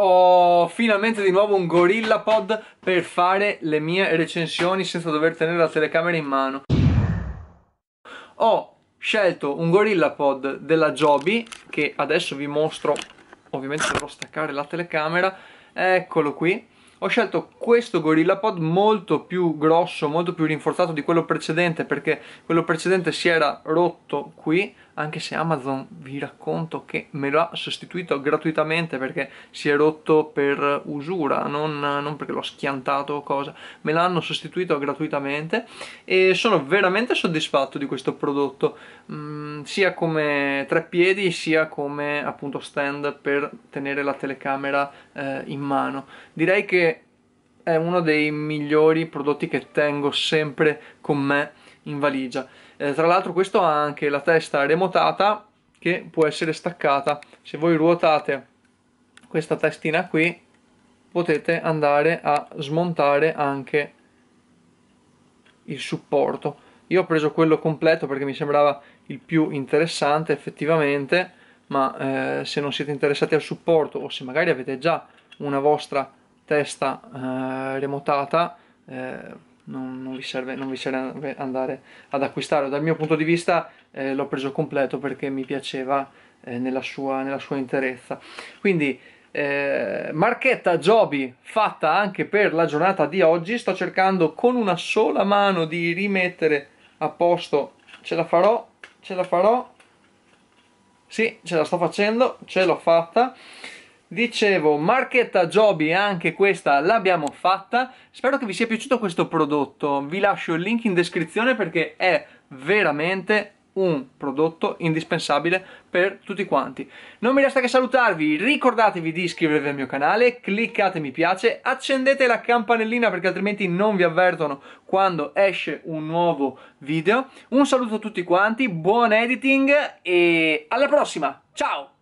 Ho finalmente di nuovo un GorillaPod per fare le mie recensioni senza dover tenere la telecamera in mano. Ho scelto un GorillaPod della Joby che adesso vi mostro, ovviamente dovrò staccare la telecamera, eccolo qui. Ho scelto questo GorillaPod molto più grosso, molto più rinforzato di quello precedente perché quello precedente si era rotto qui, anche se Amazon vi racconto che me lo ha sostituito gratuitamente perché si è rotto per usura, non, non perché l'ho schiantato o cosa, me l'hanno sostituito gratuitamente e sono veramente soddisfatto di questo prodotto, mm, sia come treppiedi sia come appunto stand per tenere la telecamera eh, in mano. Direi che è uno dei migliori prodotti che tengo sempre con me in valigia. Eh, tra l'altro questo ha anche la testa remotata che può essere staccata. Se voi ruotate questa testina qui potete andare a smontare anche il supporto. Io ho preso quello completo perché mi sembrava il più interessante effettivamente, ma eh, se non siete interessati al supporto o se magari avete già una vostra testa eh, remotata, eh, non, non, vi serve, non, vi serve, andare ad acquistarlo. Dal mio punto di vista eh, l'ho preso completo perché mi piaceva eh, nella, sua, nella, sua, interezza. Quindi eh, marchetta Joby fatta anche per la giornata di oggi, sto cercando con una sola mano di rimettere a posto, ce la farò, ce la farò, sì ce la sto facendo, ce l'ho fatta. Dicevo, marchetta Joby, anche questa l'abbiamo fatta. Spero che vi sia piaciuto questo prodotto. Vi lascio il link in descrizione perché è veramente un prodotto indispensabile per tutti quanti. Non mi resta che salutarvi, ricordatevi di iscrivervi al mio canale, cliccate mi piace, accendete la campanellina perché altrimenti non vi avvertono quando esce un nuovo video. Un saluto a tutti quanti, buon editing e alla prossima, ciao!